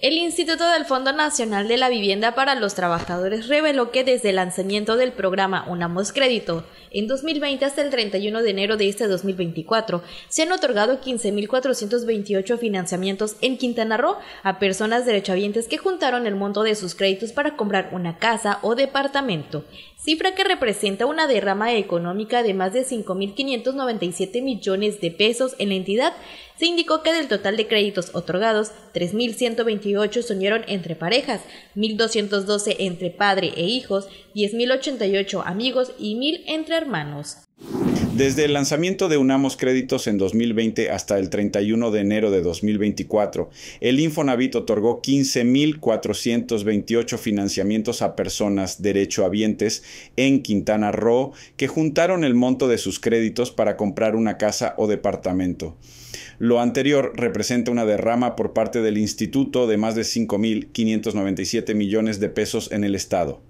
El Instituto del Fondo Nacional de la Vivienda para los Trabajadores reveló que desde el lanzamiento del programa Unamos Crédito en 2020 hasta el 31 de enero de este 2024 se han otorgado 15.428 financiamientos en Quintana Roo a personas derechohabientes que juntaron el monto de sus créditos para comprar una casa o departamento cifra que representa una derrama económica de más de 5.597 millones de pesos en la entidad, se indicó que del total de créditos otorgados, 3.128 soñaron entre parejas, 1.212 entre padre e hijos, 10.088 amigos y 1.000 entre hermanos. Desde el lanzamiento de Unamos Créditos en 2020 hasta el 31 de enero de 2024, el Infonavit otorgó 15.428 financiamientos a personas derechohabientes en Quintana Roo que juntaron el monto de sus créditos para comprar una casa o departamento. Lo anterior representa una derrama por parte del instituto de más de 5.597 millones de pesos en el estado.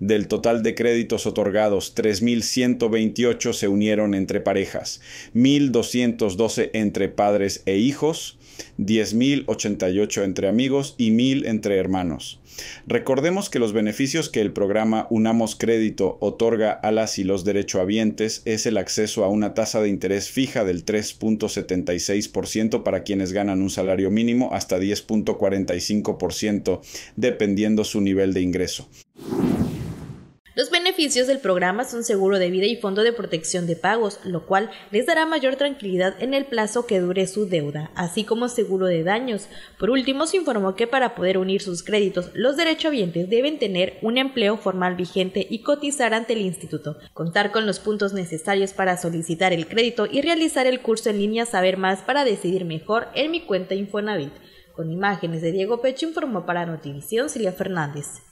Del total de créditos otorgados, 3.128 se unieron entre parejas, 1.212 entre padres e hijos, 10.088 entre amigos y 1.000 entre hermanos. Recordemos que los beneficios que el programa Unamos Crédito otorga a las y los derechohabientes es el acceso a una tasa de interés fija del 3.76% para quienes ganan un salario mínimo hasta 10.45% dependiendo su nivel de ingreso. Los beneficios del programa son seguro de vida y fondo de protección de pagos, lo cual les dará mayor tranquilidad en el plazo que dure su deuda, así como seguro de daños. Por último, se informó que para poder unir sus créditos, los derechohabientes deben tener un empleo formal vigente y cotizar ante el instituto, contar con los puntos necesarios para solicitar el crédito y realizar el curso en línea Saber Más para decidir mejor en mi cuenta Infonavit. Con imágenes de Diego Pecho informó para Notivisión Silvia Fernández.